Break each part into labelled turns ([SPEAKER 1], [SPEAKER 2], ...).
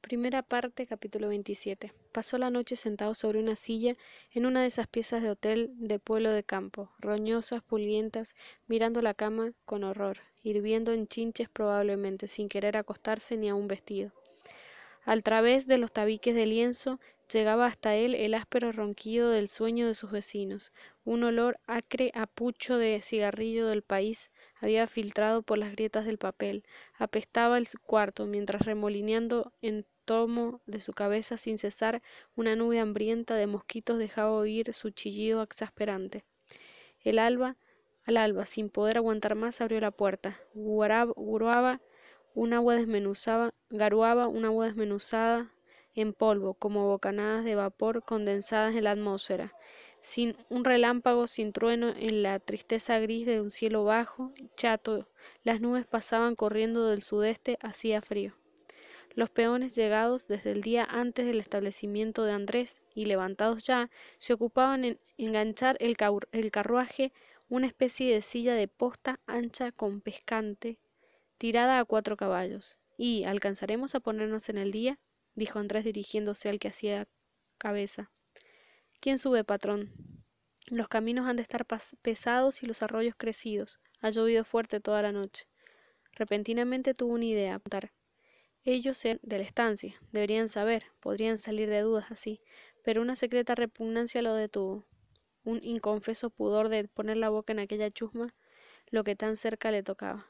[SPEAKER 1] Primera parte, capítulo 27. Pasó la noche sentado sobre una silla en una de esas piezas de hotel de pueblo de campo, roñosas, pulientas, mirando la cama con horror, hirviendo en chinches probablemente, sin querer acostarse ni a un vestido. Al través de los tabiques de lienzo llegaba hasta él el áspero ronquido del sueño de sus vecinos. Un olor acre a pucho de cigarrillo del país había filtrado por las grietas del papel. Apestaba el cuarto, mientras remolineando en tomo de su cabeza sin cesar, una nube hambrienta de mosquitos dejaba oír su chillido exasperante. El alba, al alba, sin poder aguantar más, abrió la puerta. Guruaba un agua desmenuzaba, garuaba un agua desmenuzada en polvo, como bocanadas de vapor condensadas en la atmósfera, sin un relámpago, sin trueno, en la tristeza gris de un cielo bajo, y chato, las nubes pasaban corriendo del sudeste, hacía frío. Los peones llegados desde el día antes del establecimiento de Andrés y levantados ya, se ocupaban en enganchar el carruaje, una especie de silla de posta ancha con pescante, tirada a cuatro caballos, y alcanzaremos a ponernos en el día dijo Andrés dirigiéndose al que hacía cabeza. ¿Quién sube, patrón? Los caminos han de estar pesados y los arroyos crecidos. Ha llovido fuerte toda la noche. Repentinamente tuvo una idea. Ellos eran de la estancia. Deberían saber. Podrían salir de dudas así. Pero una secreta repugnancia lo detuvo. Un inconfeso pudor de poner la boca en aquella chusma, lo que tan cerca le tocaba.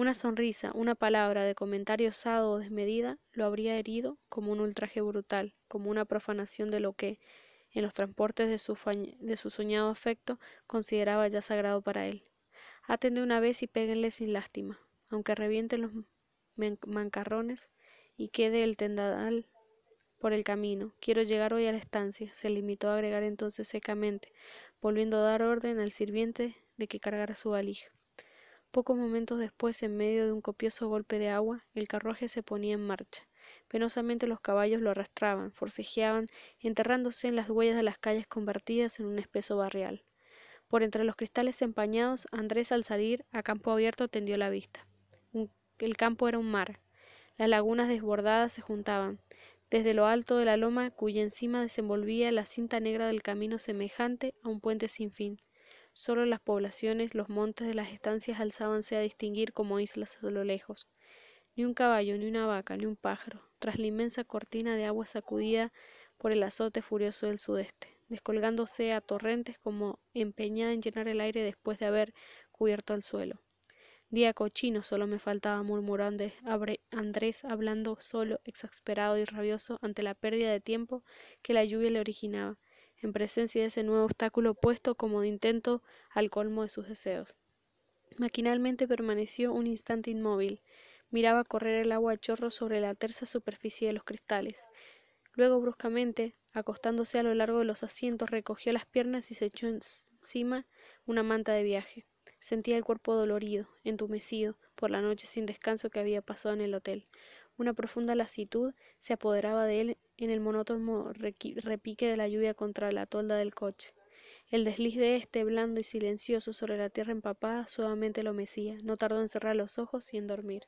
[SPEAKER 1] Una sonrisa, una palabra de comentario osado o desmedida lo habría herido como un ultraje brutal, como una profanación de lo que, en los transportes de su, de su soñado afecto, consideraba ya sagrado para él. Atende una vez y péguenle sin lástima, aunque revienten los mancarrones y quede el tendadal por el camino. Quiero llegar hoy a la estancia, se limitó a agregar entonces secamente, volviendo a dar orden al sirviente de que cargara su valija. Pocos momentos después, en medio de un copioso golpe de agua, el carruaje se ponía en marcha. Penosamente los caballos lo arrastraban, forcejeaban, enterrándose en las huellas de las calles convertidas en un espeso barrial. Por entre los cristales empañados, Andrés al salir a campo abierto tendió la vista. el campo era un mar. Las lagunas desbordadas se juntaban. Desde lo alto de la loma, cuya encima desenvolvía la cinta negra del camino semejante a un puente sin fin, Solo las poblaciones, los montes de las estancias alzábanse a distinguir como islas a lo lejos. Ni un caballo, ni una vaca, ni un pájaro, tras la inmensa cortina de agua sacudida por el azote furioso del sudeste, descolgándose a torrentes como empeñada en llenar el aire después de haber cubierto el suelo. Día cochino solo me faltaba, murmuró Andrés, hablando solo, exasperado y rabioso ante la pérdida de tiempo que la lluvia le originaba en presencia de ese nuevo obstáculo puesto como de intento al colmo de sus deseos. Maquinalmente permaneció un instante inmóvil, miraba correr el agua a chorro sobre la tersa superficie de los cristales. Luego, bruscamente, acostándose a lo largo de los asientos, recogió las piernas y se echó encima una manta de viaje. Sentía el cuerpo dolorido, entumecido, por la noche sin descanso que había pasado en el hotel. Una profunda lasitud se apoderaba de él en el monótono repique de la lluvia contra la tolda del coche. El desliz de este, blando y silencioso sobre la tierra empapada, suavemente lo mecía. No tardó en cerrar los ojos y en dormir.